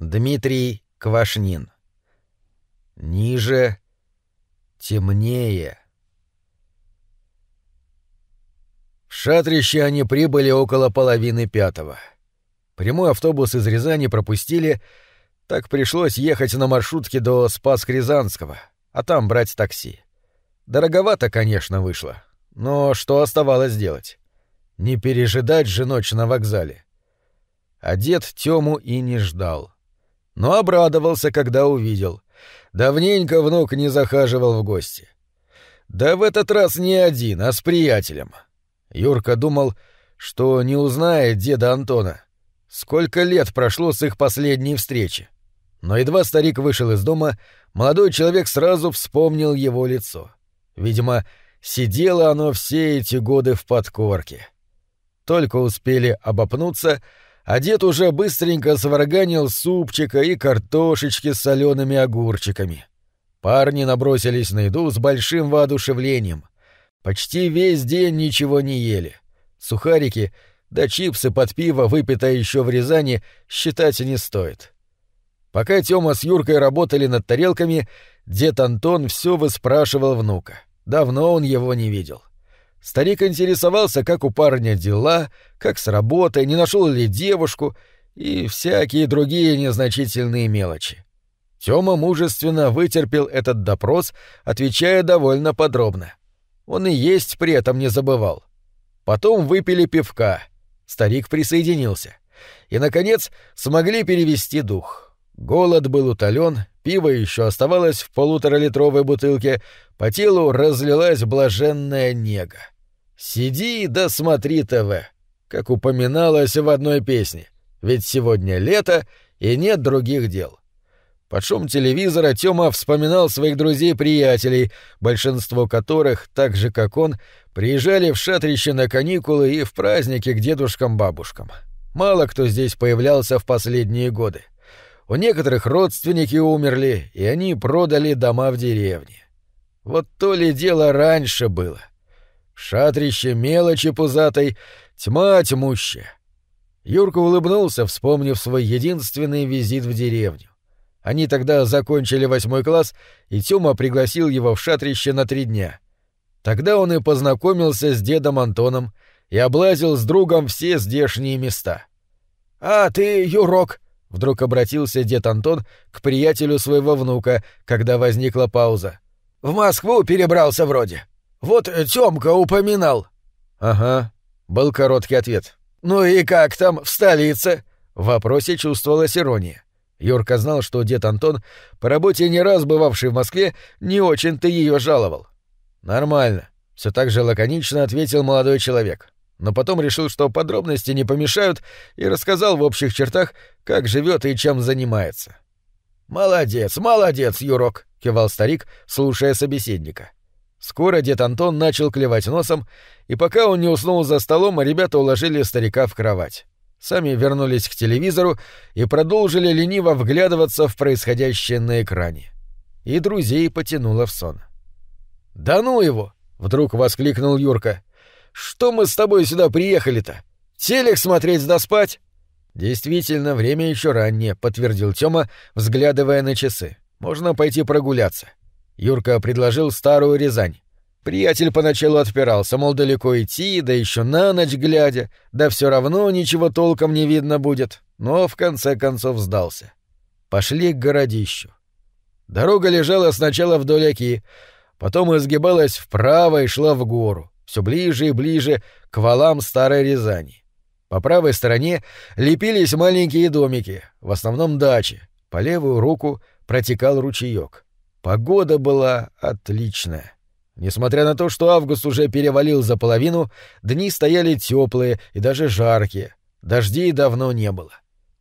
Дмитрий Квашнин. Ниже, темнее. В шатрище они прибыли около половины пятого. Прямой автобус из Рязани пропустили, так пришлось ехать на маршрутке до Спас-Рязанского, а там брать такси. Дороговато, конечно, вышло, но что оставалось делать? Не пережидать же ночь на вокзале. Одет а Тему и не ждал. — но обрадовался, когда увидел. Давненько внук не захаживал в гости. Да в этот раз не один, а с приятелем. Юрка думал, что не узнает деда Антона. Сколько лет прошло с их последней встречи. Но едва старик вышел из дома, молодой человек сразу вспомнил его лицо. Видимо, сидело оно все эти годы в подкорке. Только успели обопнуться — а дед уже быстренько сварганил супчика и картошечки с солеными огурчиками. Парни набросились на еду с большим воодушевлением. Почти весь день ничего не ели. Сухарики, да чипсы под пиво, выпитое еще в Рязани, считать не стоит. Пока Тёма с Юркой работали над тарелками, дед Антон все выспрашивал внука. Давно он его не видел. Старик интересовался, как у парня дела, как с работой, не нашел ли девушку и всякие другие незначительные мелочи. Тёма мужественно вытерпел этот допрос, отвечая довольно подробно. Он и есть при этом не забывал. Потом выпили пивка. Старик присоединился. И, наконец, смогли перевести дух. Голод был утолен, пива еще оставалось в полуторалитровой бутылке, по телу разлилась блаженная нега. «Сиди да смотри ТВ», как упоминалось в одной песне, ведь сегодня лето и нет других дел. Под шум телевизора Тёма вспоминал своих друзей-приятелей, большинство которых, так же как он, приезжали в шатрище на каникулы и в праздники к дедушкам-бабушкам. Мало кто здесь появлялся в последние годы. У некоторых родственники умерли, и они продали дома в деревне. Вот то ли дело раньше было. Шатрище мелочи пузатой, тьма тьмущая. Юрка улыбнулся, вспомнив свой единственный визит в деревню. Они тогда закончили восьмой класс, и Тёма пригласил его в шатрище на три дня. Тогда он и познакомился с дедом Антоном и облазил с другом все здешние места. «А ты, Юрок, — вдруг обратился дед Антон к приятелю своего внука, когда возникла пауза. «В Москву перебрался вроде. Вот э, Тёмка упоминал». «Ага», — был короткий ответ. «Ну и как там, в столице?» В вопросе чувствовалась ирония. Юрка знал, что дед Антон, по работе не раз бывавший в Москве, не очень-то её жаловал. «Нормально», — все так же лаконично ответил молодой человек но потом решил, что подробности не помешают, и рассказал в общих чертах, как живет и чем занимается. «Молодец, молодец, Юрок!» — кивал старик, слушая собеседника. Скоро дед Антон начал клевать носом, и пока он не уснул за столом, ребята уложили старика в кровать. Сами вернулись к телевизору и продолжили лениво вглядываться в происходящее на экране. И друзей потянуло в сон. «Да ну его!» — вдруг воскликнул Юрка — что мы с тобой сюда приехали-то? Телек смотреть да спать?» «Действительно, время еще раннее», — подтвердил Тёма, взглядывая на часы. «Можно пойти прогуляться». Юрка предложил старую Рязань. Приятель поначалу отпирался, мол, далеко идти, да еще на ночь глядя, да все равно ничего толком не видно будет, но в конце концов сдался. Пошли к городищу. Дорога лежала сначала вдоль оки, потом изгибалась вправо и шла в гору все ближе и ближе к валам Старой Рязани. По правой стороне лепились маленькие домики, в основном дачи. По левую руку протекал ручеек. Погода была отличная. Несмотря на то, что август уже перевалил за половину, дни стояли теплые и даже жаркие. Дождей давно не было.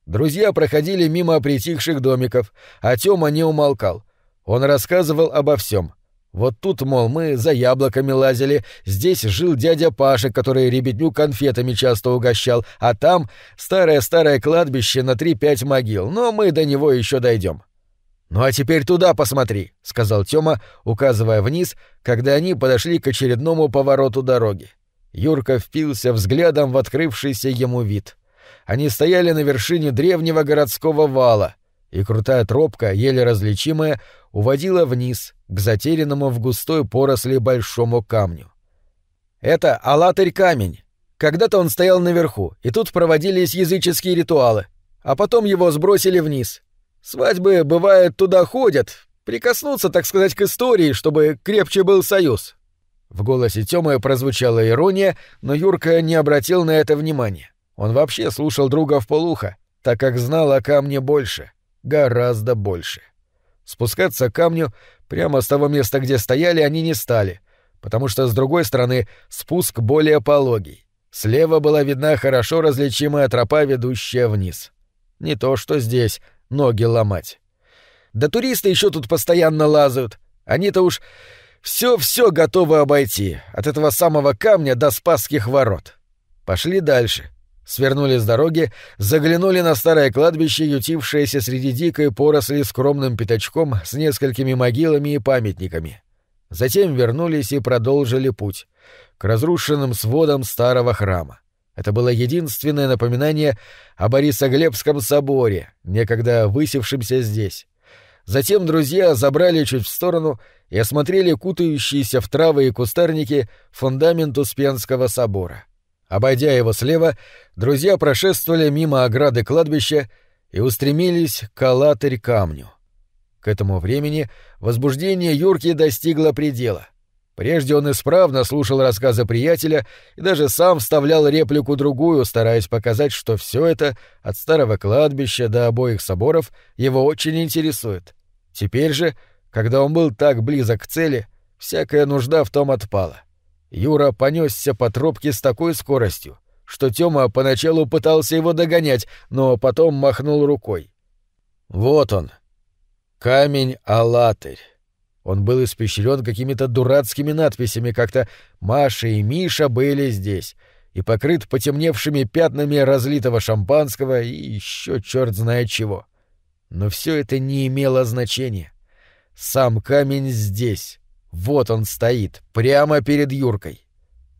Друзья проходили мимо притихших домиков, а Тёма не умолкал. Он рассказывал обо всем. Вот тут, мол, мы за яблоками лазили, здесь жил дядя Паша, который ребятню конфетами часто угощал, а там старое-старое кладбище на три-пять могил, но мы до него еще дойдем. «Ну а теперь туда посмотри», — сказал Тёма, указывая вниз, когда они подошли к очередному повороту дороги. Юрка впился взглядом в открывшийся ему вид. Они стояли на вершине древнего городского вала, и крутая тропка, еле различимая, уводила вниз, к затерянному в густой поросли большому камню. «Это Алатырь-камень. Когда-то он стоял наверху, и тут проводились языческие ритуалы, а потом его сбросили вниз. Свадьбы, бывает, туда ходят, прикоснуться, так сказать, к истории, чтобы крепче был союз». В голосе Тёмы прозвучала ирония, но Юрка не обратил на это внимания. Он вообще слушал друга в полухо, так как знал о камне больше, гораздо больше. Спускаться к камню Прямо с того места, где стояли, они не стали, потому что с другой стороны спуск более пологий. Слева была видна хорошо различимая тропа, ведущая вниз. Не то что здесь, ноги ломать. Да туристы еще тут постоянно лазают. Они-то уж все-все готовы обойти, от этого самого камня до Спасских ворот. Пошли дальше свернули с дороги, заглянули на старое кладбище, ютившееся среди дикой поросли скромным пятачком с несколькими могилами и памятниками. Затем вернулись и продолжили путь к разрушенным сводам старого храма. Это было единственное напоминание о Борисоглебском соборе, некогда высевшемся здесь. Затем друзья забрали чуть в сторону и осмотрели кутающиеся в травы и кустарники фундамент Успенского собора. Обойдя его слева, друзья прошествовали мимо ограды кладбища и устремились к алатырь камню. К этому времени возбуждение Юрки достигло предела. Прежде он исправно слушал рассказы приятеля и даже сам вставлял реплику другую, стараясь показать, что все это, от старого кладбища до обоих соборов, его очень интересует. Теперь же, когда он был так близок к цели, всякая нужда в том отпала. Юра понесся по тропке с такой скоростью, что Тёма поначалу пытался его догонять, но потом махнул рукой. Вот он. Камень Алатырь. Он был испещрен какими-то дурацкими надписями, как-то «Маша и Миша были здесь» и покрыт потемневшими пятнами разлитого шампанского и еще черт знает чего. Но все это не имело значения. Сам камень здесь, вот он стоит, прямо перед Юркой.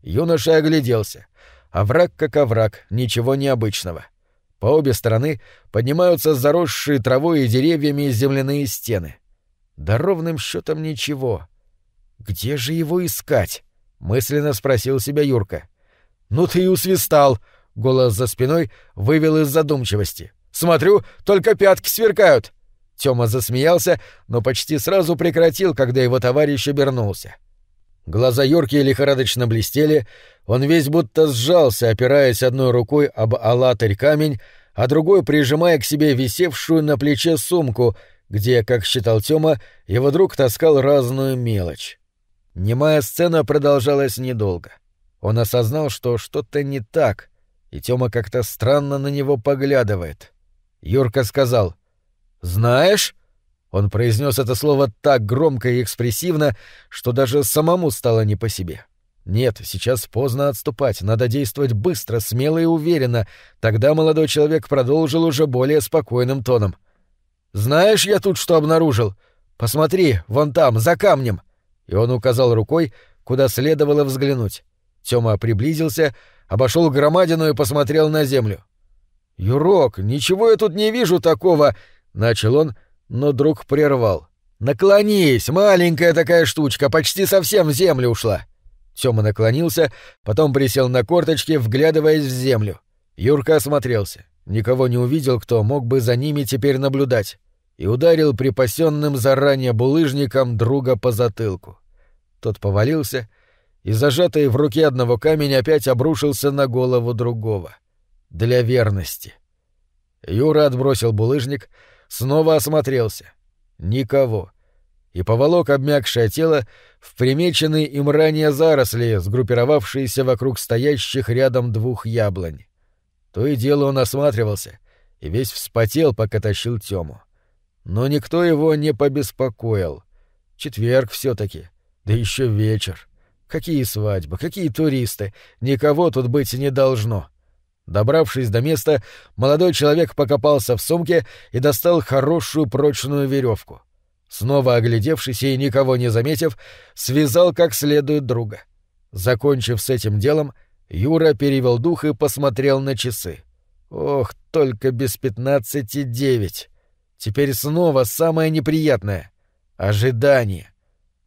Юноша огляделся. Овраг как овраг, ничего необычного. По обе стороны поднимаются заросшие травой и деревьями земляные стены. Да ровным счетом ничего. «Где же его искать?» — мысленно спросил себя Юрка. «Ну ты и усвистал!» — голос за спиной вывел из задумчивости. «Смотрю, только пятки сверкают!» Тёма засмеялся, но почти сразу прекратил, когда его товарищ обернулся. Глаза Юрки лихорадочно блестели, он весь будто сжался, опираясь одной рукой об алатырь камень, а другой прижимая к себе висевшую на плече сумку, где, как считал Тёма, его друг таскал разную мелочь. Немая сцена продолжалась недолго. Он осознал, что что-то не так, и Тёма как-то странно на него поглядывает. Юрка сказал — «Знаешь?» Он произнес это слово так громко и экспрессивно, что даже самому стало не по себе. Нет, сейчас поздно отступать, надо действовать быстро, смело и уверенно. Тогда молодой человек продолжил уже более спокойным тоном. «Знаешь, я тут что обнаружил? Посмотри, вон там, за камнем!» И он указал рукой, куда следовало взглянуть. Тёма приблизился, обошел громадину и посмотрел на землю. «Юрок, ничего я тут не вижу такого!» — начал он, но друг прервал. «Наклонись, маленькая такая штучка, почти совсем в землю ушла!» Тёма наклонился, потом присел на корточки, вглядываясь в землю. Юрка осмотрелся. Никого не увидел, кто мог бы за ними теперь наблюдать. И ударил припасенным заранее булыжником друга по затылку. Тот повалился, и зажатый в руке одного камень опять обрушился на голову другого. Для верности. Юра отбросил булыжник, снова осмотрелся. Никого. И поволок обмякшее тело в примеченные им ранее заросли, сгруппировавшиеся вокруг стоящих рядом двух яблонь. То и дело он осматривался и весь вспотел, пока тащил Тему. Но никто его не побеспокоил. Четверг все таки да еще вечер. Какие свадьбы, какие туристы, никого тут быть не должно. — Добравшись до места, молодой человек покопался в сумке и достал хорошую прочную веревку. Снова оглядевшись и никого не заметив, связал как следует друга. Закончив с этим делом, Юра перевел дух и посмотрел на часы. Ох, только без пятнадцати девять. Теперь снова самое неприятное — ожидание.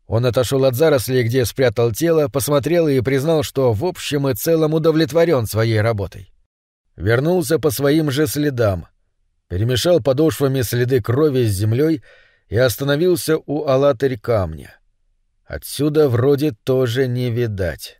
Он отошел от зарослей, где спрятал тело, посмотрел и признал, что в общем и целом удовлетворен своей работой вернулся по своим же следам, перемешал подошвами следы крови с землей и остановился у алатырь камня. Отсюда вроде тоже не видать.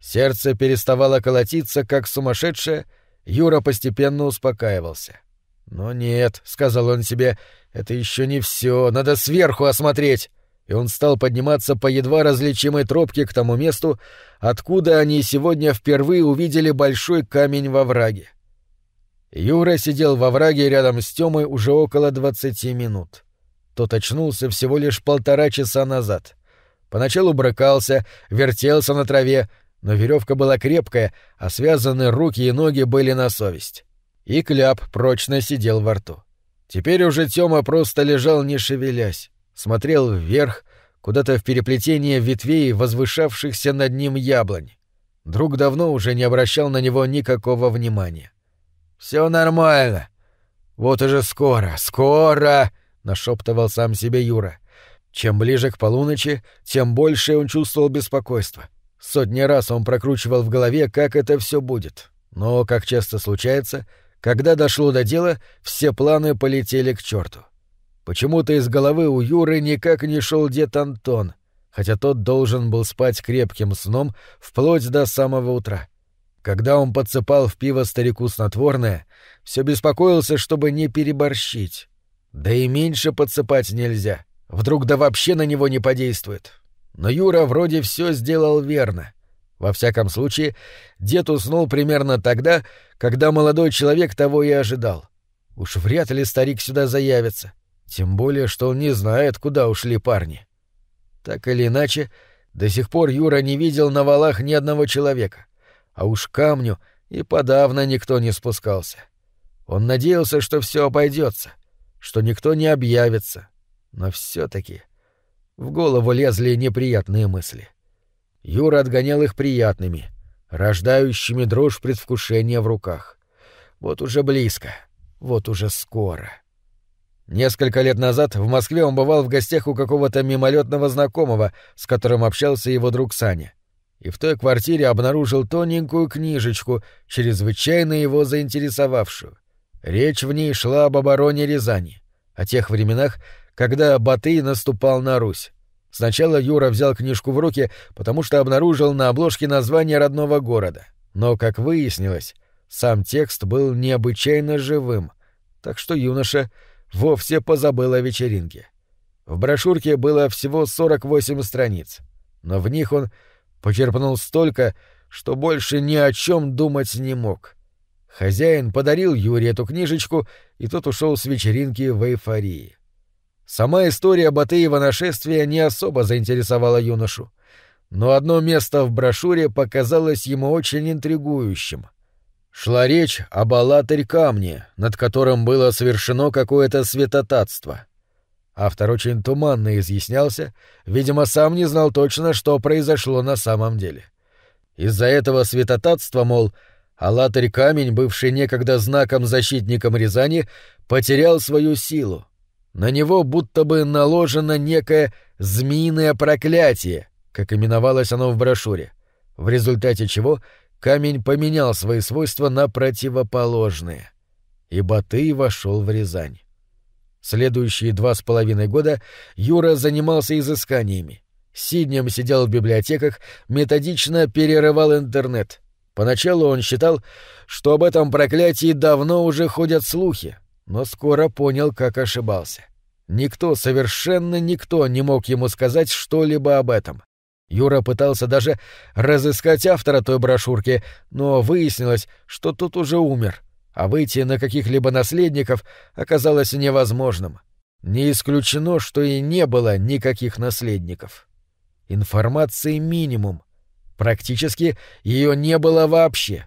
Сердце переставало колотиться, как сумасшедшее, Юра постепенно успокаивался. «Но «Ну нет», — сказал он себе, — «это еще не все, надо сверху осмотреть» и он стал подниматься по едва различимой тропке к тому месту, откуда они сегодня впервые увидели большой камень во враге. Юра сидел во враге рядом с Тёмой уже около 20 минут. Тот очнулся всего лишь полтора часа назад. Поначалу брыкался, вертелся на траве, но веревка была крепкая, а связаны руки и ноги были на совесть. И кляп прочно сидел во рту. Теперь уже Тёма просто лежал, не шевелясь смотрел вверх, куда-то в переплетение ветвей, возвышавшихся над ним яблонь. Друг давно уже не обращал на него никакого внимания. Все нормально. Вот уже скоро, скоро, нашептывал сам себе Юра. Чем ближе к полуночи, тем больше он чувствовал беспокойство. Сотни раз он прокручивал в голове, как это все будет. Но, как часто случается, когда дошло до дела, все планы полетели к черту. Почему-то из головы у Юры никак не шел дед Антон, хотя тот должен был спать крепким сном вплоть до самого утра. Когда он подсыпал в пиво старику снотворное, все беспокоился, чтобы не переборщить. Да и меньше подсыпать нельзя. Вдруг да вообще на него не подействует. Но Юра вроде все сделал верно. Во всяком случае, дед уснул примерно тогда, когда молодой человек того и ожидал. Уж вряд ли старик сюда заявится. Тем более, что он не знает, куда ушли парни. Так или иначе, до сих пор Юра не видел на валах ни одного человека. А уж камню и подавно никто не спускался. Он надеялся, что все обойдется, что никто не объявится. Но все таки в голову лезли неприятные мысли. Юра отгонял их приятными, рождающими дрожь предвкушения в руках. Вот уже близко, вот уже скоро. Несколько лет назад в Москве он бывал в гостях у какого-то мимолетного знакомого, с которым общался его друг Саня. И в той квартире обнаружил тоненькую книжечку, чрезвычайно его заинтересовавшую. Речь в ней шла об обороне Рязани, о тех временах, когда Батый наступал на Русь. Сначала Юра взял книжку в руки, потому что обнаружил на обложке название родного города. Но, как выяснилось, сам текст был необычайно живым, так что юноша вовсе позабыл о вечеринке. В брошюрке было всего 48 страниц, но в них он почерпнул столько, что больше ни о чем думать не мог. Хозяин подарил Юре эту книжечку, и тот ушел с вечеринки в эйфории. Сама история Батыева нашествия не особо заинтересовала юношу, но одно место в брошюре показалось ему очень интригующим — Шла речь об Алатырь-камне, над которым было совершено какое-то святотатство. Автор очень туманно изъяснялся, видимо, сам не знал точно, что произошло на самом деле. Из-за этого святотатства, мол, Алатырь-камень, бывший некогда знаком-защитником Рязани, потерял свою силу. На него будто бы наложено некое «змеиное проклятие», как именовалось оно в брошюре, в результате чего камень поменял свои свойства на противоположные. И Батый вошел в Рязань. Следующие два с половиной года Юра занимался изысканиями. Сиднем сидел в библиотеках, методично перерывал интернет. Поначалу он считал, что об этом проклятии давно уже ходят слухи, но скоро понял, как ошибался. Никто, совершенно никто не мог ему сказать что-либо об этом. Юра пытался даже разыскать автора той брошюрки, но выяснилось, что тот уже умер, а выйти на каких-либо наследников оказалось невозможным. Не исключено, что и не было никаких наследников. Информации минимум. Практически ее не было вообще.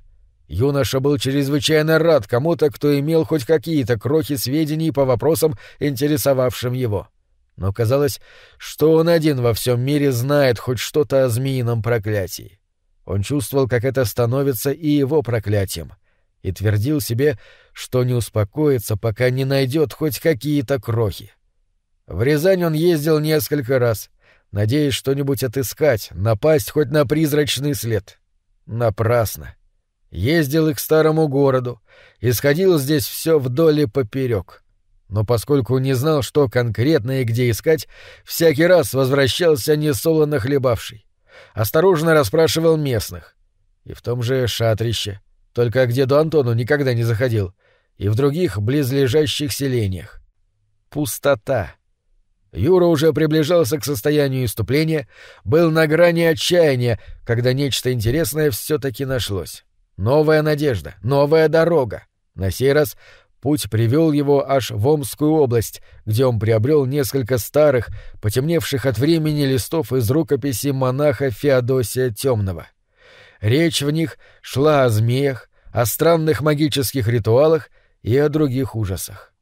Юноша был чрезвычайно рад кому-то, кто имел хоть какие-то крохи сведений по вопросам, интересовавшим его. — но казалось, что он один во всем мире знает хоть что-то о змеином проклятии. Он чувствовал, как это становится и его проклятием, и твердил себе, что не успокоится, пока не найдет хоть какие-то крохи. В Рязань он ездил несколько раз, надеясь что-нибудь отыскать, напасть хоть на призрачный след. Напрасно. Ездил и к старому городу, исходил здесь все вдоль и поперек но поскольку не знал, что конкретно и где искать, всякий раз возвращался несолоно хлебавший. Осторожно расспрашивал местных. И в том же шатрище, только где до Антону никогда не заходил, и в других близлежащих селениях. Пустота. Юра уже приближался к состоянию иступления, был на грани отчаяния, когда нечто интересное все таки нашлось. Новая надежда, новая дорога. На сей раз Путь привел его аж в Омскую область, где он приобрел несколько старых, потемневших от времени листов из рукописи монаха Феодосия Темного. Речь в них шла о змеях, о странных магических ритуалах и о других ужасах.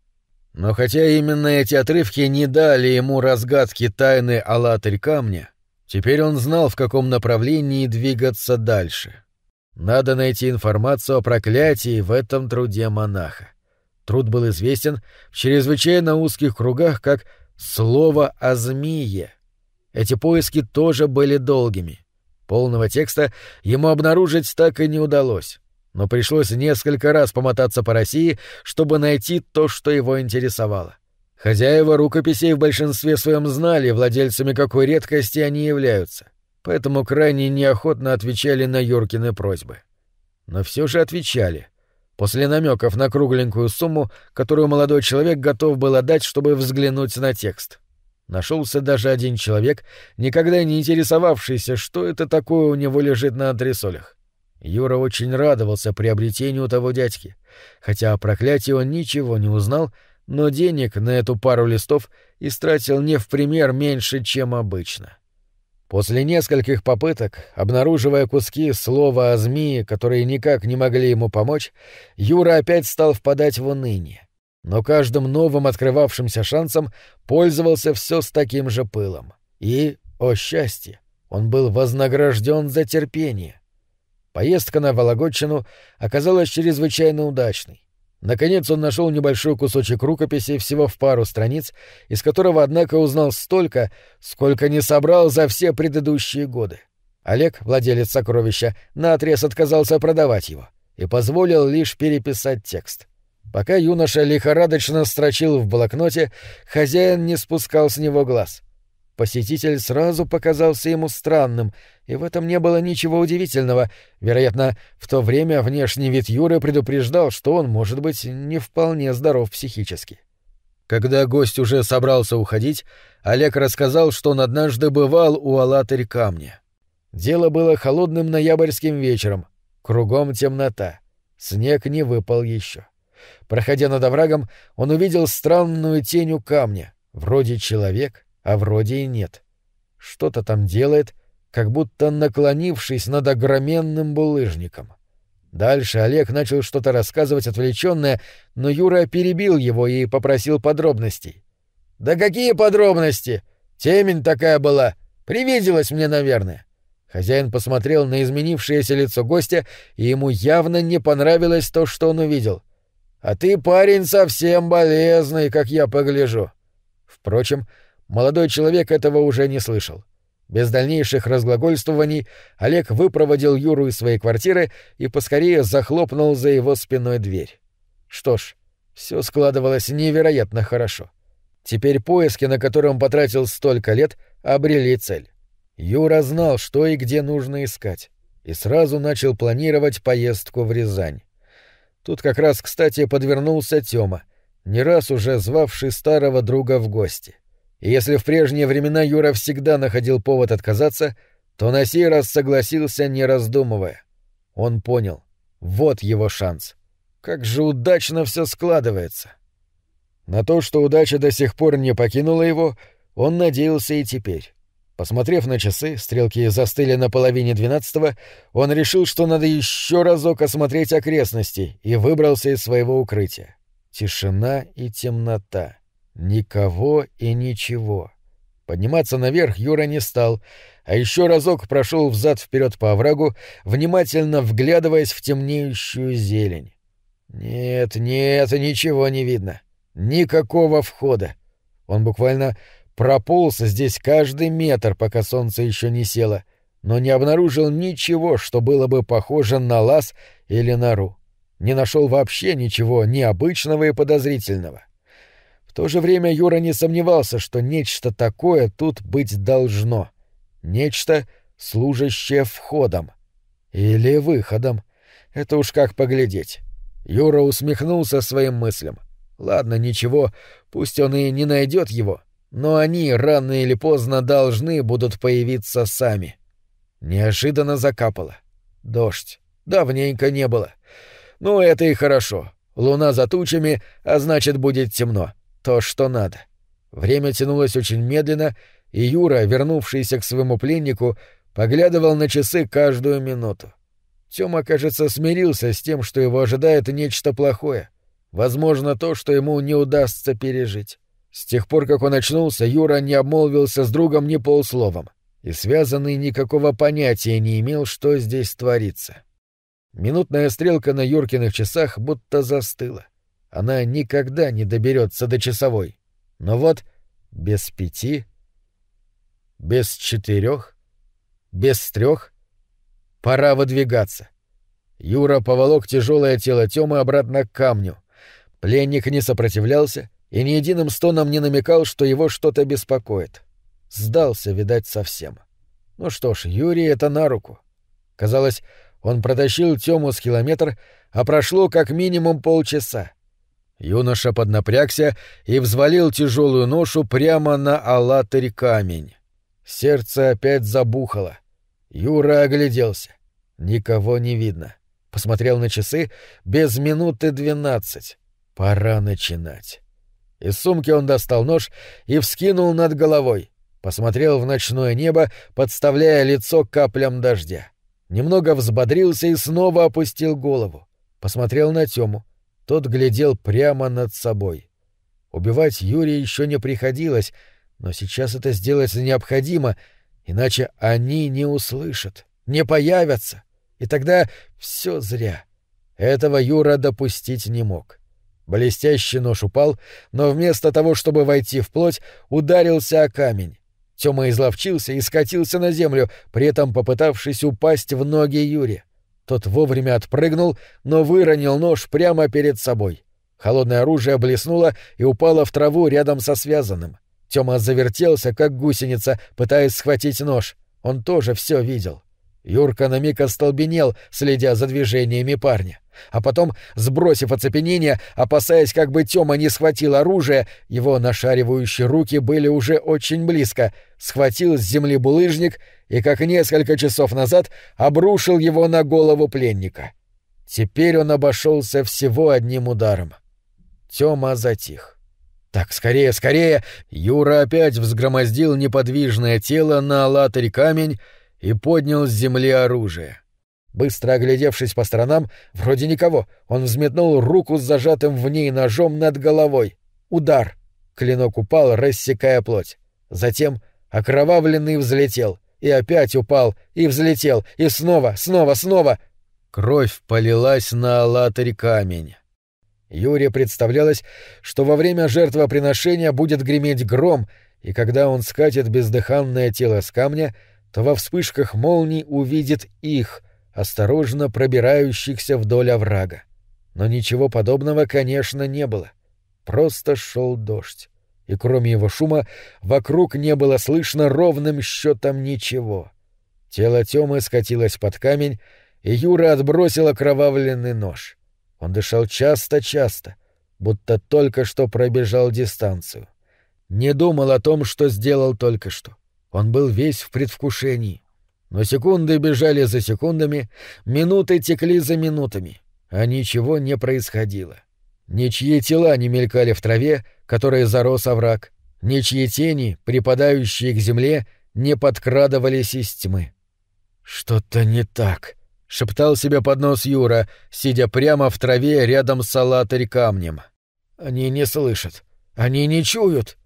Но хотя именно эти отрывки не дали ему разгадки тайны «АллатРь камня», теперь он знал, в каком направлении двигаться дальше. Надо найти информацию о проклятии в этом труде монаха. Труд был известен в чрезвычайно узких кругах как «Слово о змее». Эти поиски тоже были долгими. Полного текста ему обнаружить так и не удалось, но пришлось несколько раз помотаться по России, чтобы найти то, что его интересовало. Хозяева рукописей в большинстве своем знали, владельцами какой редкости они являются, поэтому крайне неохотно отвечали на Юркины просьбы. Но все же отвечали, после намеков на кругленькую сумму, которую молодой человек готов был отдать, чтобы взглянуть на текст. Нашелся даже один человек, никогда не интересовавшийся, что это такое у него лежит на антресолях. Юра очень радовался приобретению того дядьки. Хотя о проклятии он ничего не узнал, но денег на эту пару листов истратил не в пример меньше, чем обычно. После нескольких попыток, обнаруживая куски слова о змеи, которые никак не могли ему помочь, Юра опять стал впадать в уныние. Но каждым новым открывавшимся шансом пользовался все с таким же пылом. И, о счастье, он был вознагражден за терпение. Поездка на Вологодчину оказалась чрезвычайно удачной. Наконец он нашел небольшой кусочек рукописи всего в пару страниц, из которого, однако, узнал столько, сколько не собрал за все предыдущие годы. Олег, владелец сокровища, наотрез отказался продавать его и позволил лишь переписать текст. Пока юноша лихорадочно строчил в блокноте, хозяин не спускал с него глаз. Посетитель сразу показался ему странным, и в этом не было ничего удивительного. Вероятно, в то время внешний вид Юры предупреждал, что он, может быть, не вполне здоров психически. Когда гость уже собрался уходить, Олег рассказал, что он однажды бывал у Алатырь камня. Дело было холодным ноябрьским вечером, кругом темнота, снег не выпал еще. Проходя над оврагом, он увидел странную тень у камня, вроде человек, а вроде и нет. Что-то там делает, как будто наклонившись над огроменным булыжником. Дальше Олег начал что-то рассказывать отвлеченное, но Юра перебил его и попросил подробностей. «Да какие подробности? Темень такая была. Привиделась мне, наверное». Хозяин посмотрел на изменившееся лицо гостя, и ему явно не понравилось то, что он увидел. «А ты, парень, совсем болезный, как я погляжу». Впрочем, Молодой человек этого уже не слышал. Без дальнейших разглагольствований Олег выпроводил Юру из своей квартиры и поскорее захлопнул за его спиной дверь. Что ж, все складывалось невероятно хорошо. Теперь поиски, на которые он потратил столько лет, обрели цель. Юра знал, что и где нужно искать, и сразу начал планировать поездку в Рязань. Тут как раз, кстати, подвернулся Тёма, не раз уже звавший старого друга в гости. — и если в прежние времена Юра всегда находил повод отказаться, то на сей раз согласился, не раздумывая. Он понял. Вот его шанс. Как же удачно все складывается. На то, что удача до сих пор не покинула его, он надеялся и теперь. Посмотрев на часы, стрелки застыли на половине двенадцатого, он решил, что надо еще разок осмотреть окрестности, и выбрался из своего укрытия. Тишина и темнота. Никого и ничего. Подниматься наверх Юра не стал, а еще разок прошел взад вперед по оврагу, внимательно вглядываясь в темнеющую зелень. Нет, нет, ничего не видно. Никакого входа. Он буквально прополз здесь каждый метр, пока солнце еще не село, но не обнаружил ничего, что было бы похоже на лаз или нору. Не нашел вообще ничего необычного и подозрительного. В то же время Юра не сомневался, что нечто такое тут быть должно. Нечто, служащее входом. Или выходом. Это уж как поглядеть. Юра усмехнулся своим мыслям. Ладно, ничего, пусть он и не найдет его, но они рано или поздно должны будут появиться сами. Неожиданно закапало. Дождь. Давненько не было. Ну, это и хорошо. Луна за тучами, а значит, будет темно. — то, что надо. Время тянулось очень медленно, и Юра, вернувшийся к своему пленнику, поглядывал на часы каждую минуту. Тёма, кажется, смирился с тем, что его ожидает нечто плохое. Возможно, то, что ему не удастся пережить. С тех пор, как он очнулся, Юра не обмолвился с другом ни полсловом, и связанный никакого понятия не имел, что здесь творится. Минутная стрелка на Юркиных часах будто застыла. — она никогда не доберется до часовой. Но вот без пяти, без четырех, без трех пора выдвигаться. Юра поволок тяжелое тело Тёмы обратно к камню. Пленник не сопротивлялся и ни единым стоном не намекал, что его что-то беспокоит. Сдался, видать, совсем. Ну что ж, Юрий это на руку. Казалось, он протащил Тёму с километр, а прошло как минимум полчаса. Юноша поднапрягся и взвалил тяжелую ношу прямо на алатырь камень. Сердце опять забухало. Юра огляделся. Никого не видно. Посмотрел на часы без минуты двенадцать. Пора начинать. Из сумки он достал нож и вскинул над головой. Посмотрел в ночное небо, подставляя лицо каплям дождя. Немного взбодрился и снова опустил голову. Посмотрел на Тему. Тот глядел прямо над собой. Убивать Юрия еще не приходилось, но сейчас это сделать необходимо, иначе они не услышат, не появятся, и тогда все зря. Этого Юра допустить не мог. Блестящий нож упал, но вместо того, чтобы войти в плоть, ударился о камень. Тёма изловчился и скатился на землю, при этом попытавшись упасть в ноги Юре. Тот вовремя отпрыгнул, но выронил нож прямо перед собой. Холодное оружие блеснуло и упало в траву рядом со связанным. Тёма завертелся, как гусеница, пытаясь схватить нож. Он тоже все видел. Юрка на миг остолбенел, следя за движениями парня. — а потом, сбросив оцепенение, опасаясь, как бы Тёма не схватил оружие, его нашаривающие руки были уже очень близко, схватил с земли булыжник и, как несколько часов назад, обрушил его на голову пленника. Теперь он обошелся всего одним ударом. Тёма затих. Так, скорее, скорее! Юра опять взгромоздил неподвижное тело на латарь камень и поднял с земли оружие. — Быстро оглядевшись по сторонам, вроде никого, он взметнул руку с зажатым в ней ножом над головой. Удар! Клинок упал, рассекая плоть. Затем окровавленный взлетел. И опять упал, и взлетел, и снова, снова, снова. Кровь полилась на алатырь камень. Юре представлялось, что во время жертвоприношения будет греметь гром, и когда он скатит бездыханное тело с камня, то во вспышках молний увидит их — осторожно пробирающихся вдоль оврага. Но ничего подобного, конечно, не было. Просто шел дождь. И кроме его шума, вокруг не было слышно ровным счетом ничего. Тело Тёмы скатилось под камень, и Юра отбросил окровавленный нож. Он дышал часто-часто, будто только что пробежал дистанцию. Не думал о том, что сделал только что. Он был весь в предвкушении. Но секунды бежали за секундами, минуты текли за минутами, а ничего не происходило. Ничьи тела не мелькали в траве, которая зарос овраг, ничьи тени, припадающие к земле, не подкрадывались из тьмы. «Что-то не так», — шептал себе под нос Юра, сидя прямо в траве рядом с салатарь камнем. «Они не слышат. Они не чуют».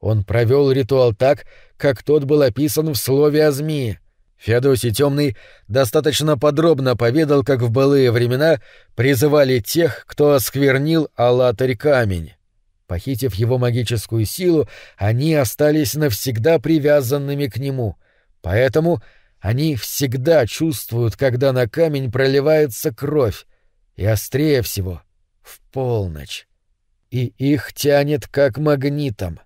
Он провел ритуал так, как тот был описан в слове о змее — Феодосий Темный достаточно подробно поведал, как в былые времена призывали тех, кто осквернил Аллатарь камень. Похитив его магическую силу, они остались навсегда привязанными к нему. Поэтому они всегда чувствуют, когда на камень проливается кровь, и острее всего — в полночь. И их тянет как магнитом.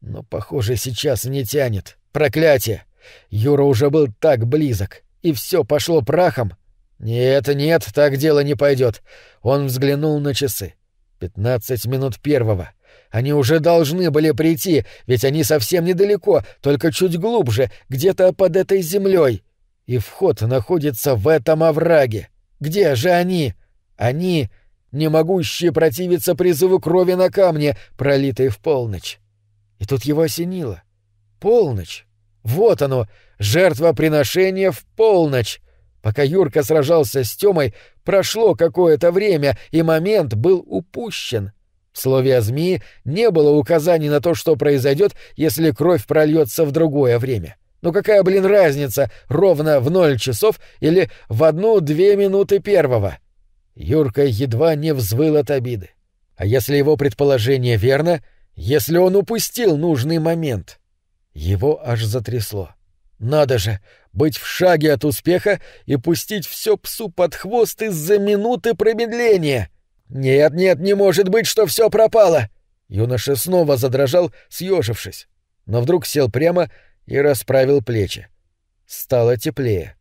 Но, похоже, сейчас не тянет. Проклятие! Юра уже был так близок, и все пошло прахом. Нет, нет, так дело не пойдет. Он взглянул на часы. Пятнадцать минут первого. Они уже должны были прийти, ведь они совсем недалеко, только чуть глубже, где-то под этой землей. И вход находится в этом овраге. Где же они? Они, не могущие противиться призыву крови на камне, пролитой в полночь. И тут его осенило. Полночь. Вот оно, жертвоприношение в полночь. Пока Юрка сражался с Тёмой, прошло какое-то время, и момент был упущен. В слове о змеи не было указаний на то, что произойдет, если кровь прольется в другое время. Но ну какая, блин, разница, ровно в ноль часов или в одну-две минуты первого? Юрка едва не взвыл от обиды. А если его предположение верно, если он упустил нужный момент — его аж затрясло. Надо же, быть в шаге от успеха и пустить все псу под хвост из-за минуты промедления. Нет, нет, не может быть, что все пропало. Юноша снова задрожал, съежившись, но вдруг сел прямо и расправил плечи. Стало теплее.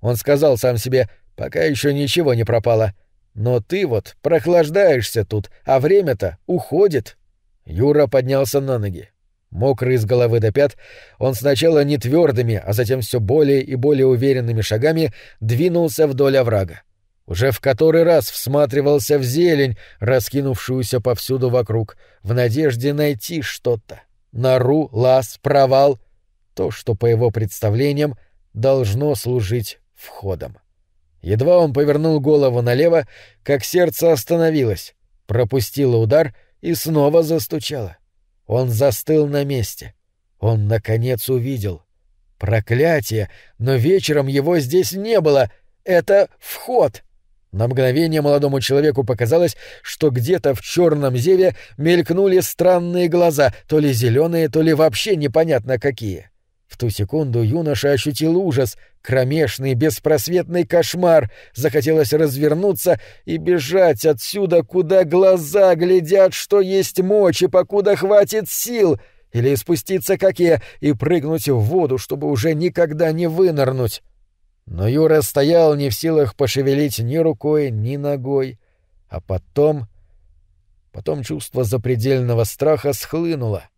Он сказал сам себе, пока еще ничего не пропало. Но ты вот прохлаждаешься тут, а время-то уходит. Юра поднялся на ноги. Мокрый с головы до пят, он сначала не твердыми, а затем все более и более уверенными шагами двинулся вдоль оврага. Уже в который раз всматривался в зелень, раскинувшуюся повсюду вокруг, в надежде найти что-то. Нору, лаз, провал — то, что, по его представлениям, должно служить входом. Едва он повернул голову налево, как сердце остановилось, пропустило удар и снова застучало. — он застыл на месте. Он, наконец, увидел. Проклятие! Но вечером его здесь не было. Это вход! На мгновение молодому человеку показалось, что где-то в черном зеве мелькнули странные глаза, то ли зеленые, то ли вообще непонятно какие. — в ту секунду юноша ощутил ужас, кромешный, беспросветный кошмар. Захотелось развернуться и бежать отсюда, куда глаза глядят, что есть мочи, покуда хватит сил, или спуститься как я и прыгнуть в воду, чтобы уже никогда не вынырнуть. Но Юра стоял не в силах пошевелить ни рукой, ни ногой. А потом... Потом чувство запредельного страха схлынуло —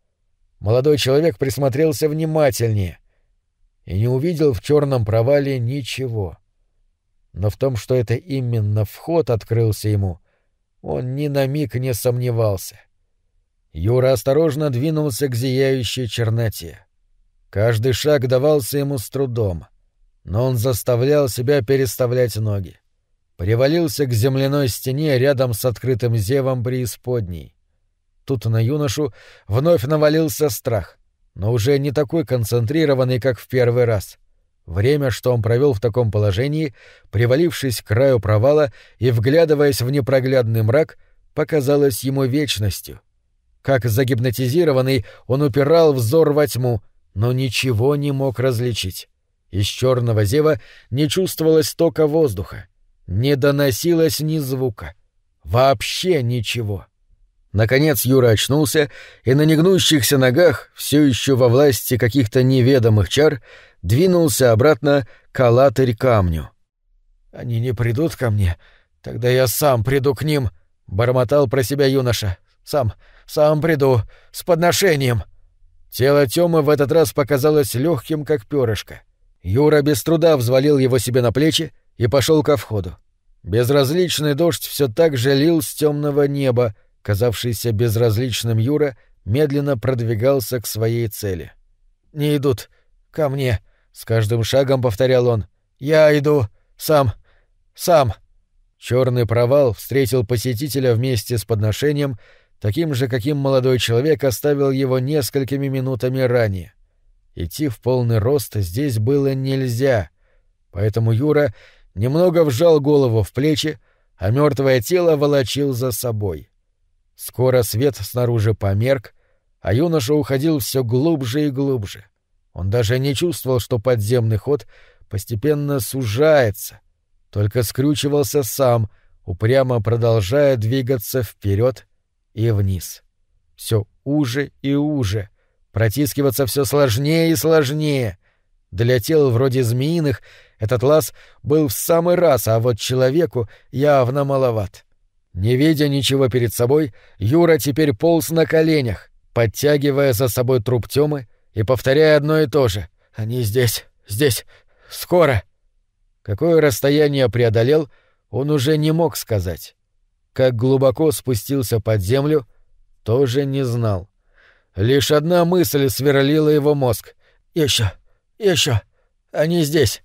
Молодой человек присмотрелся внимательнее и не увидел в черном провале ничего. Но в том, что это именно вход открылся ему, он ни на миг не сомневался. Юра осторожно двинулся к зияющей черноте. Каждый шаг давался ему с трудом, но он заставлял себя переставлять ноги. Привалился к земляной стене рядом с открытым зевом преисподней. Тут на юношу вновь навалился страх, но уже не такой концентрированный, как в первый раз. Время, что он провел в таком положении, привалившись к краю провала и вглядываясь в непроглядный мрак, показалось ему вечностью. Как загипнотизированный, он упирал взор во тьму, но ничего не мог различить. Из черного зева не чувствовалось тока воздуха, не доносилось ни звука, вообще ничего. — Наконец Юра очнулся, и на негнущихся ногах, все еще во власти каких-то неведомых чар, двинулся обратно к Алатырь камню. «Они не придут ко мне? Тогда я сам приду к ним!» — бормотал про себя юноша. «Сам, сам приду, с подношением!» Тело Тёмы в этот раз показалось легким, как перышко. Юра без труда взвалил его себе на плечи и пошел ко входу. Безразличный дождь все так же лил с темного неба, Казавшийся безразличным Юра медленно продвигался к своей цели. «Не идут. Ко мне!» — с каждым шагом повторял он. «Я иду. Сам. Сам!» Черный провал встретил посетителя вместе с подношением, таким же, каким молодой человек оставил его несколькими минутами ранее. Идти в полный рост здесь было нельзя, поэтому Юра немного вжал голову в плечи, а мертвое тело волочил за собой. Скоро свет снаружи померк, а юноша уходил все глубже и глубже. Он даже не чувствовал, что подземный ход постепенно сужается, только скрючивался сам, упрямо продолжая двигаться вперед и вниз. Все уже и уже, протискиваться все сложнее и сложнее. Для тел вроде змеиных этот лаз был в самый раз, а вот человеку явно маловат. Не видя ничего перед собой, Юра теперь полз на коленях, подтягивая за собой труп Тёмы и повторяя одно и то же. «Они здесь, здесь, скоро!» Какое расстояние преодолел, он уже не мог сказать. Как глубоко спустился под землю, тоже не знал. Лишь одна мысль сверлила его мозг. «Еще, еще, они здесь,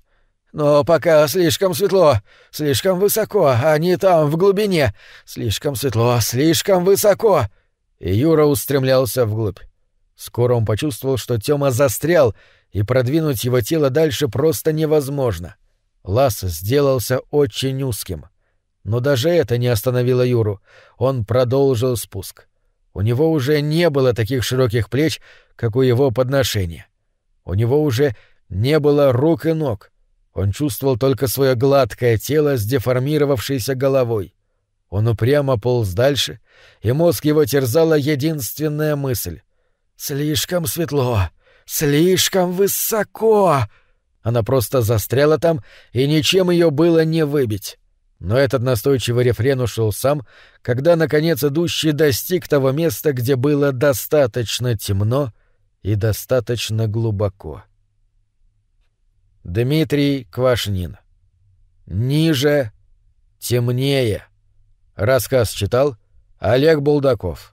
но пока слишком светло, слишком высоко, они а там, в глубине. Слишком светло, слишком высоко. И Юра устремлялся вглубь. Скоро он почувствовал, что Тёма застрял, и продвинуть его тело дальше просто невозможно. Лаз сделался очень узким. Но даже это не остановило Юру. Он продолжил спуск. У него уже не было таких широких плеч, как у его подношения. У него уже не было рук и ног. Он чувствовал только свое гладкое тело с деформировавшейся головой. Он упрямо полз дальше, и мозг его терзала единственная мысль. «Слишком светло! Слишком высоко!» Она просто застряла там, и ничем ее было не выбить. Но этот настойчивый рефрен ушел сам, когда, наконец, идущий достиг того места, где было достаточно темно и достаточно глубоко. Дмитрий Квашнин. Ниже, темнее. Рассказ читал Олег Булдаков.